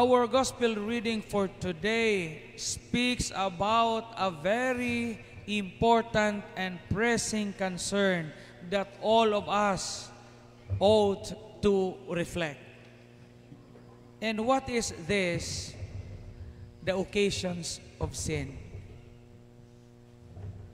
Our gospel reading for today speaks about a very important and pressing concern that all of us ought to reflect. And what is this? The occasions of sin.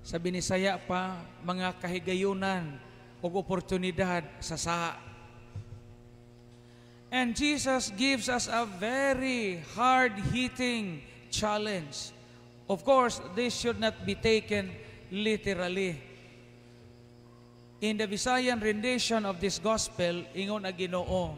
Sabi ni Saya pa, mga kahigayunan o oportunidad sa saa And Jesus gives us a very hard-hitting challenge. Of course, this should not be taken literally. In the Visayan rendition of this gospel, ingon na ginoo,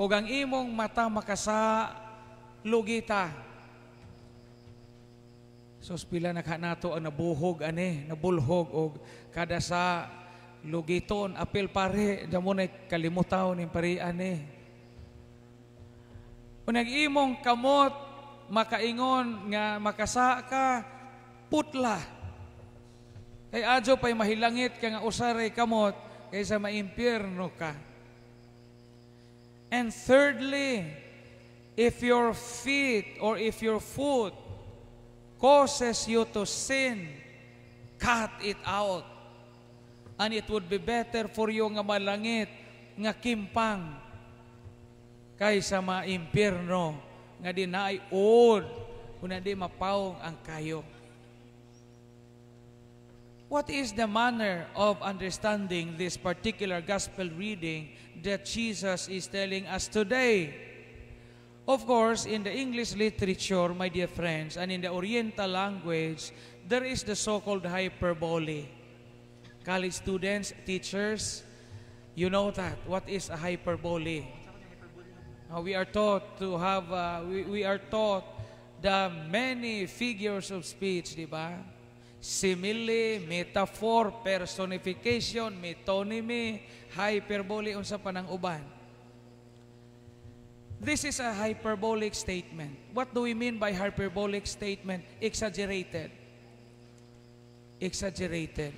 Ug ang imong mata makasa, lugita. Sos pila na ka nato ang nabuhog, ani, nabulhog, og kada sa Lugiton, apil pare, damo na kalimutaw ni pare ani. Eh. Unag imong kamot, makaingon nga makasa ka, putla. Kay adyo pa'y mahilangit kay nga usare kamot kaysa maimpierno ka. And thirdly, if your feet or if your foot causes you to sin, cut it out and it would be better for you nga malangit nga kimpang kaysa maimpirno nga di na ay old una di mapawong ang kayo. What is the manner of understanding this particular gospel reading that Jesus is telling us today? Of course, in the English literature, my dear friends, and in the Oriental language, there is the so-called hyperbole college students, teachers, you know that. What is a hyperbole? Uh, we are taught to have, uh, we, we are taught the many figures of speech, di ba? Simile, metaphor, personification, metonymy, hyperbole, unsa pa ng uban. This is a hyperbolic statement. What do we mean by hyperbolic statement? Exaggerated. Exaggerated.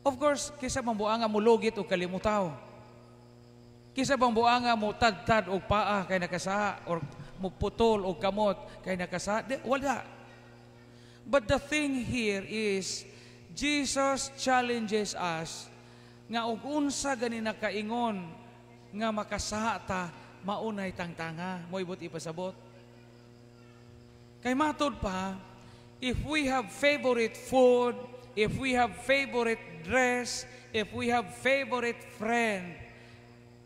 Of course, kisa bang mo lugit o kalimutaw. Kisa bang buanga mo tadtad o paa kay nakasaha or mo putol o kamot kay nakasaha. De, wala. But the thing here is, Jesus challenges us nga og unsa gani kaingon nga makasaha ta maunay tangtanga moibot ipasabot kay matod pa if we have favorite food if we have favorite dress, if we have favorite friend,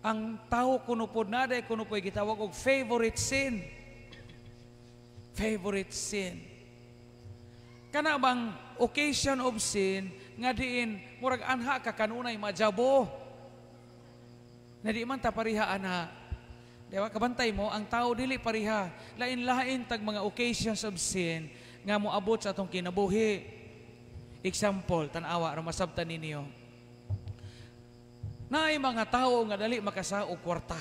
ang tao kuno po naday kuno po gitawag og favorite sin. Favorite sin. Kana bang occasion of sin nga diin murag anha ka kanunay majabo. Na di man ta pariha ana. Di kabantay mo ang tao dili pariha. Lain-lain tag mga occasions of sin nga moabot sa atong kinabuhi. Example, tanawa, masabtan ninyo. Naay mga tawo nga dali makasao kwarta.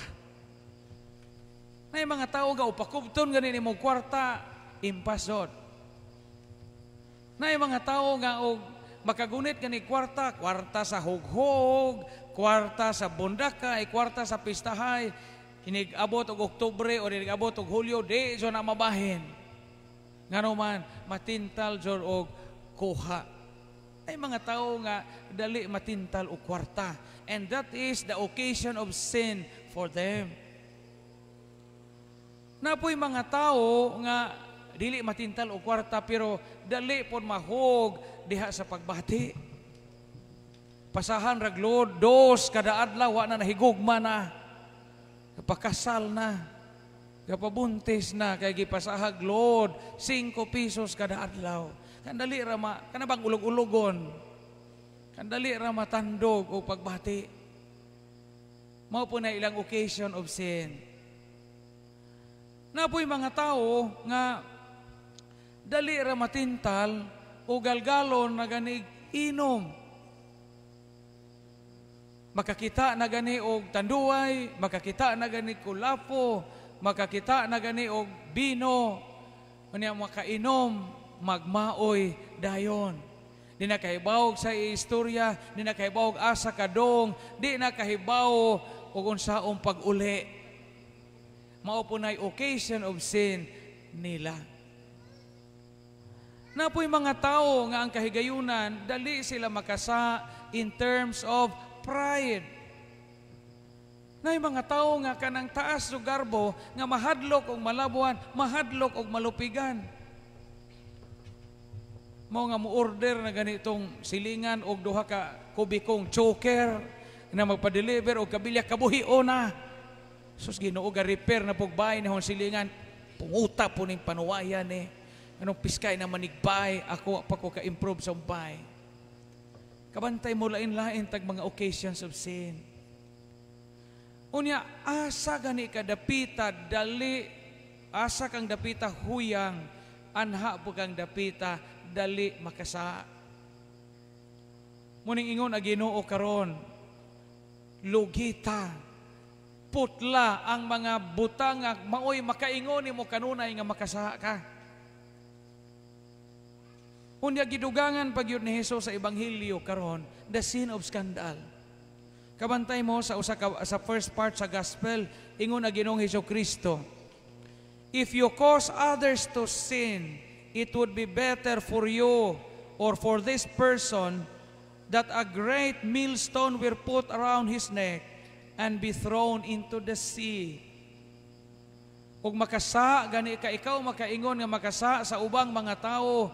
Naay mga tawo nga upakubton gani mo kwarta, impasod. Naay mga tawo nga og makagunit gani kwarta, kwarta sa hughog, kwarta sa bundakay, kwarta sa pistahay, hinigabot og Oktubre o hinigabot og Hulyo, di so na mabahin. Nga naman, matintal jor og kuha ay mga tao nga dali matintal o kwarta. And that is the occasion of sin for them. Napoy mga tao nga dili matintal o kwarta pero dali pod mahog diha sa pagbati. Pasahan raglod dos kada adlaw wa na nahigugma na kapakasal na kapabuntis na kay gipasahag Lord 5 pesos kada adlaw. Kandali ra kanabang kana bang ulog-ulogon. Kandali ra tandog o pagbati. Mao po na ilang occasion of sin. Napoy mga tao nga dali ra matintal o galgalon na ganig inom makakita na gani og tanduway, makakita na gani kulapo, makakita na gani og bino, kunya makainom magmaoy dayon. Di na sa istorya, di na asa kadong, di na kahibaw kung unsaong pag-uli. Maupunay occasion of sin nila. Napoy mga tao nga ang kahigayunan, dali sila makasa in terms of pride. Nay mga tao nga kanang taas o garbo nga mahadlok og malabuan, mahadlok og malupigan mo nga mo order na ganitong silingan og duha ka kubikong choker na magpa-deliver o kabilya kabuhi na. Sus Ginoo ga repair na pugbay ni silingan. Punguta po ning panuwayan Eh. Anong piskay na manigbay ako pa ko ka-improve sa umpay. Kabantay mo lain-lain tag mga occasions of sin. Unya asa gani ka dapita dali asa kang dapita huyang anha po kang dapita dali makasa. Muning ingon ang Ginoo karon, lugita putla ang mga butang at maoy makaingon nimo kanunay nga makasa ka. Unya gidugangan pagyud ni Hesus sa ebanghelyo karon, the sin of scandal. Kabantay mo sa usa ka, sa first part sa gospel, ingon na Ginoong Hesus Kristo, If you cause others to sin, it would be better for you or for this person that a great millstone were put around his neck and be thrown into the sea. Ug makasa, gani ka ikaw makaingon nga makasa sa ubang mga tao,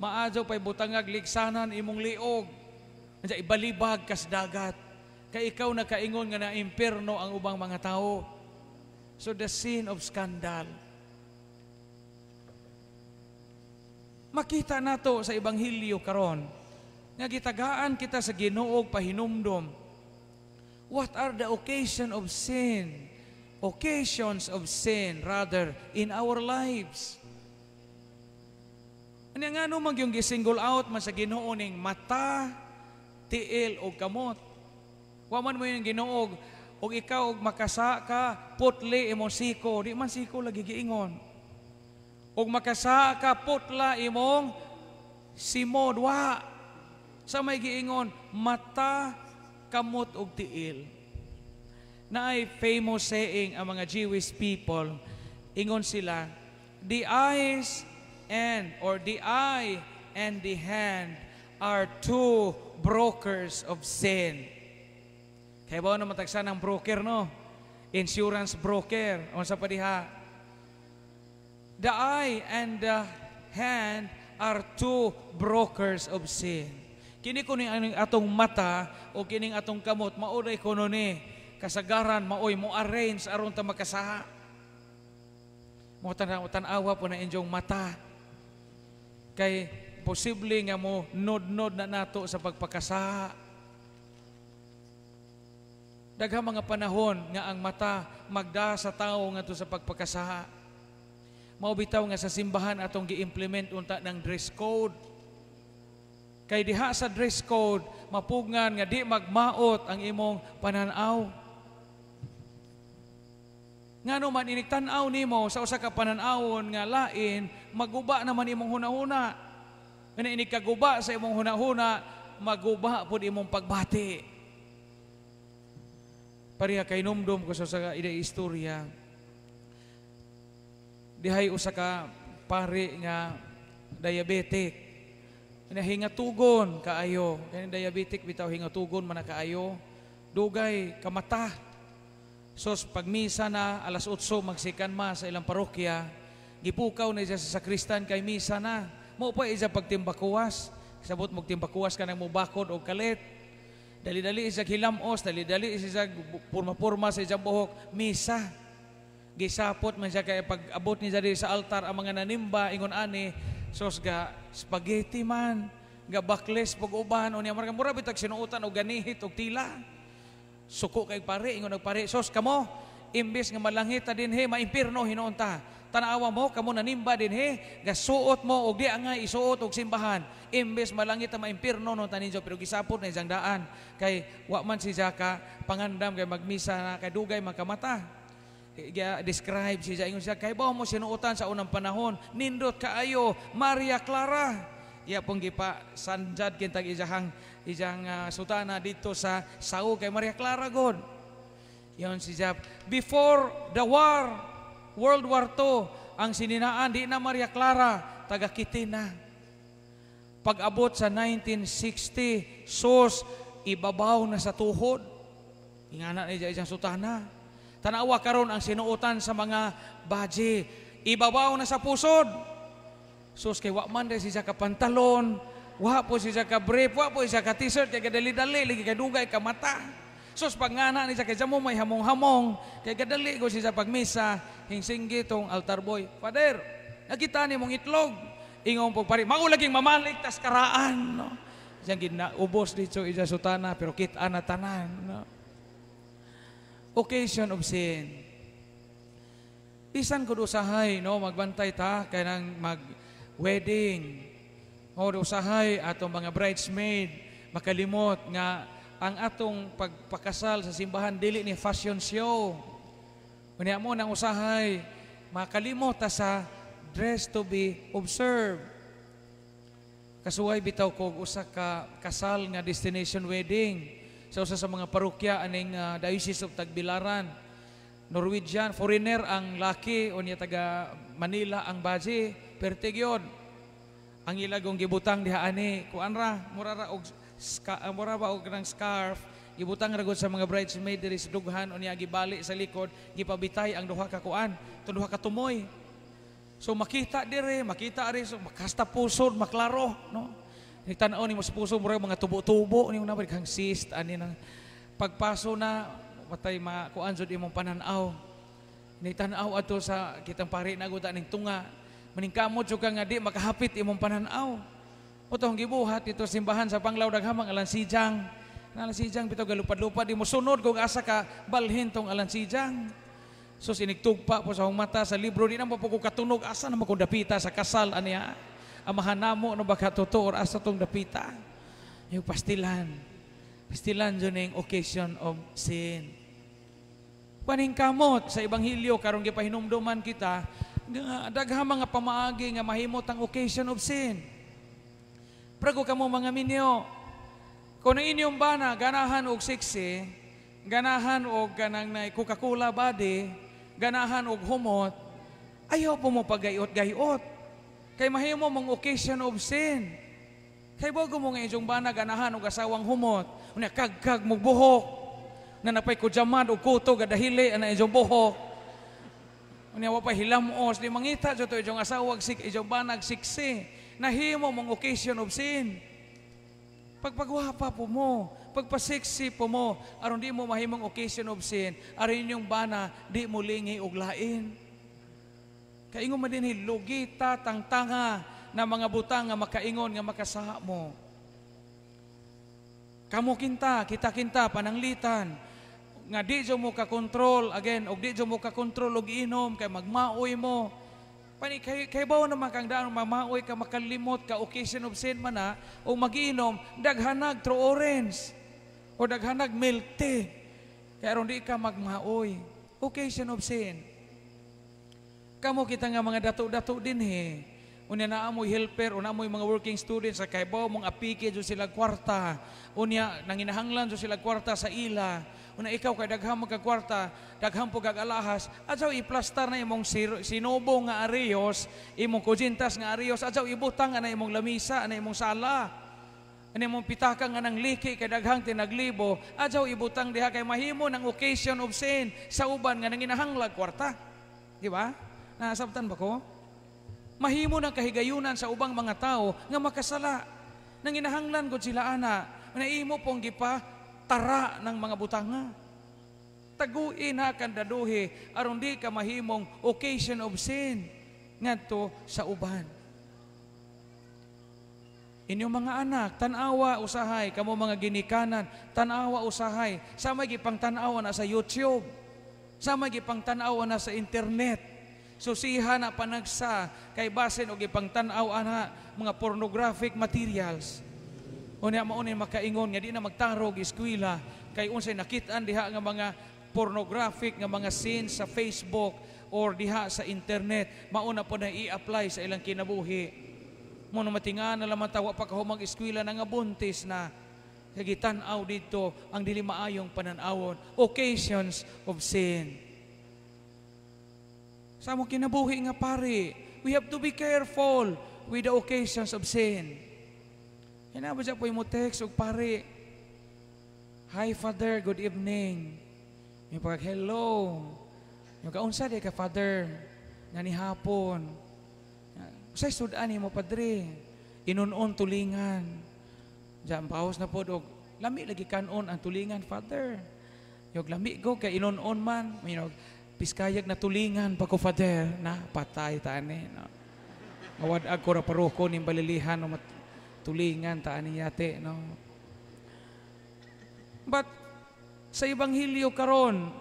maadyo pa'y butangag ligsanan imong liog. Nandiya, ibalibag kas dagat. Ka ikaw nakaingon nga na impirno ang ubang mga tao. So the scene of scandal Makita nato sa Ebanghelyo karon nga gitagaan kita sa Ginoo pahinumdom. What are the occasion of sin? Occasions of sin rather in our lives. Ano nga ano mag yung gisingle out man sa Ginoo mata, tiil o kamot. Waman mo yung Ginoo og ikaw og makasa ka, putli emosiko, di man siko lagi giingon ug makasa ka putla imong simod wa sa may giingon mata kamot og tiil naay famous saying ang mga Jewish people ingon sila the eyes and or the eye and the hand are two brokers of sin kay ba na matagsa ng broker no insurance broker unsa pa diha The eye and the hand are two brokers of sin. Kini kuning aning atong mata o kining atong kamot mauday kuno ni eh. kasagaran maoy mo arrange aron ta makasaha. Mo tanaw tanawa po na inyong mata. Kay posible nga mo nod-nod na nato sa pagpakasaha. Daghang mga panahon nga ang mata magda sa tao nga to sa pagpakasaha mao bitaw nga sa simbahan atong gi-implement unta ng dress code. Kay diha sa dress code, mapugngan nga di magmaot ang imong pananaw. Ngano man ini tan aw nimo sa usa ka pananawon nga lain, maguba naman imong hunahuna. Nga ini kaguba sa imong hunahuna, maguba pud imong pagbati. Pareha kay numdum ko sa ida istorya dihay usa ka pare nga diabetic na hingatugon kaayo kani diabetic bitaw hingatugon man kaayo dugay kamata So sos pagmisa na alas 8 magsikan ma sa ilang parokya gipukaw na siya sa sakristan kay misa na mo pa isa pagtimbakuwas sabot mo timbakuwas ka nang mubakod o kalit dali-dali isa hilamos dali-dali isa purma-purma sa isang buhok misa gisapot man siya kay pag-abot ni diri sa altar ang mga nanimba ingon ani sos ga spaghetti man ga bakles pag uban unya marka mura bitag sinuotan og ganihit og tila suko kay pare ingon nagpare sos kamo imbes nga malangita he maimpirno hinunta tanawa mo kamo nanimba din he ga suot mo og di angay isuot og simbahan imbes malangita maimpirno no taninjo pero gisapot na isang daan kay wa man si Jaka pangandam kay magmisa na kay dugay makamata describe siya ingon siya kay mo sinuotan sa unang panahon nindot kaayo Maria Clara iya pong gipa sanjad kintag ijahang ijang uh, ah, sutana dito sa sao kay Maria Clara god yon si Jab before the war World War II ang sininaan di na Maria Clara taga Kitina pag-abot sa 1960 sus ibabaw na sa tuhod ingana ni ijang sutana Tanawa karon ang sinuotan sa mga baji. Ibabaw na sa pusod. Sus kay wa man si sa pantalon wa po si sa kabrief, wa po siya ka t-shirt kay gadali-dali ligi kay dugay ka mata. Sus pangana ni sa kay jamo may hamong-hamong kay gadali go si sa pagmisa hingsinggi tong altar boy. Father, nakita ni mong itlog ingon po pari mao laging mamalik tas karaan no. Siyang ubos dito iya sutana pero kita na tanan no occasion of sin. Bisan ko usahay, no, magbantay ta, kay nang mag-wedding, o usahay atong mga bridesmaid, makalimot nga ang atong pagpakasal sa simbahan dili ni fashion show. Unya mo nang usahay, makalimot ta sa dress to be observed. Kasuway bitaw kog usa ka kasal nga destination wedding sa usa sa mga parokya aning uh, Diocese of Tagbilaran. Norwegian foreigner ang laki unya taga Manila ang baji pertigyon. Ang ilagong gibutang diha ani kuan ra mura ra og ska, ah, mura ba og nang scarf gibutang ra sa mga bridesmaid diri sa dughan unya gibali sa likod gipabitay ang duha ka kuan duha ka tumoy. So makita dire, makita ari so makasta pusod, maklaro, no? Nagtanaw ni mo sa puso mo mga tubo-tubo ni mo na kang cyst ani nang pagpaso na matay ma kuan jud imong pananaw. Ni tanaw ato sa kitang pari na guta ning tunga. Maningkamot jud ka nga di makahapit imong pananaw. Utong gibuhat ito simbahan sa Panglaw daghamang alansijang. sijang, bitaw galupad-lupad di mo sunod kung asa ka balhin tong sijang. So sinigtugpa po sa mata sa libro, di naman po katunog, asa na ko sa kasal, aniya amahanamo na baka totoo asa tong dapita. Yung pastilan. Pastilan yun yung occasion of sin. Paningkamot sa Ebanghelyo, karong gipahinumduman kita, dagha mga pamaagi nga mahimot ang occasion of sin. Prago kamo mga minyo, kung inyong bana, ganahan og siksi, ganahan og ganang na Coca-Cola body, ganahan og humot, ayaw po mo pagayot-gayot. Kay mahimo mong occasion of sin. Kay bago mo nga inyong banag anahan o gasawang humot, unya kagkag mo buhok, na napay ko jamad o kuto gadahili ana inyong buhok. Unya wa pa hilamos, di mangita dito inyong asawag sik inyong banag siksi. Nahimo mong occasion of sin. Pagpagwapa po mo, pagpasiksi po mo, aron di mo mahimong occasion of sin, aron inyong bana di mo lingi og lain. Kaingon man din lugi ta tangtanga na mga butang nga makaingon nga makasaha mo. Kamu kinta, kita kinta pananglitan nga di jo mo ka control again og di jo mo ka control og inom kay magmaoy mo. Pani kay kay bawo naman kang daan mamaoy ka makalimot ka occasion of sin man na o magiinom daghanag true orange o daghanag milk tea. Kay ron di ka magmaoy. Occasion of sin. Kamo kita nga mga dato-dato din he. Unya na amoy helper, una amoy mga working students sa kaibaw mong apike jo sila kwarta. Unya nanginahanglan jo sila kwarta sa ila. Una ikaw kay daghang mga kwarta, po pug alahas, adsaw iplastar na imong sinobo nga areyos, imong kujintas nga areyos, adsaw ibutang na imong lamisa, na imong sala ani mong pitaka nga ng liki kay daghang tinaglibo adyaw ibutang diha kay mahimo ng occasion of sin sa uban nga nanginahanglag kwarta di ba Naasabtan ba ko? Mahimo ng kahigayunan sa ubang mga tao nga makasala. Nang inahanglan gud sila ana, na imo pong gipa tara ng mga butanga. Taguin na kandaduhi aron di ka mahimong occasion of sin ngadto sa uban. Inyong mga anak, tanawa usahay, kamo mga ginikanan, tanawa usahay, sama gipang tanawa na sa YouTube, sama gipang tanawa na sa internet susiha na panagsa kay basin og ipangtan-aw ana mga pornographic materials. Unya mao ni makaingon nga di na magtarog eskwela kay unsay nakit diha nga mga pornographic nga mga scenes sa Facebook or diha sa internet mao na po na i-apply sa ilang kinabuhi. Mo na matingaan na lamang tawa pa kahumang eskwela na nga buntis na kagitan-aw dito ang dili maayong pananawon, occasions of sin. Sa among kinabuhi nga pare, we have to be careful with the occasions of sin. Hinabot siya po yung text, og pare, Hi Father, good evening. Yung pag hello. Yung kaunsa di ka Father, nga ni hapon. Sa sudan mo Padre, inunon tulingan. Diyan paus na po dog, lami lagi kanon ang tulingan Father. Yung lami go kay inunon man, you know, Piskayag na tulingan pa ko, Father, na patay tani. No? Mawad ag ko raparuko ni balilihan no, tulingan tani yate. No? But sa Ebanghelyo karon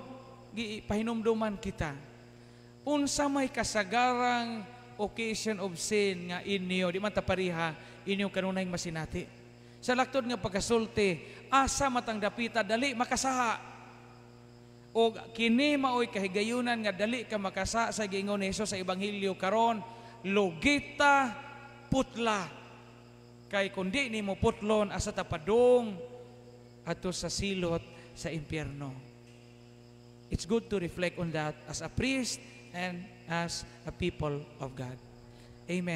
pahinumduman kita. Unsa may kasagarang occasion of sin nga inyo, di man pareha inyo kanunay masinati. Sa laktod nga pagkasulti, asa matang dapita, dali, makasaha, o kini maoy kahigayunan nga dali ka makasa sa gingon ni Hesus sa ebanghelyo karon logita putla kay kundi nimo putlon asa tapadong ato sa silot sa impyerno it's good to reflect on that as a priest and as a people of God amen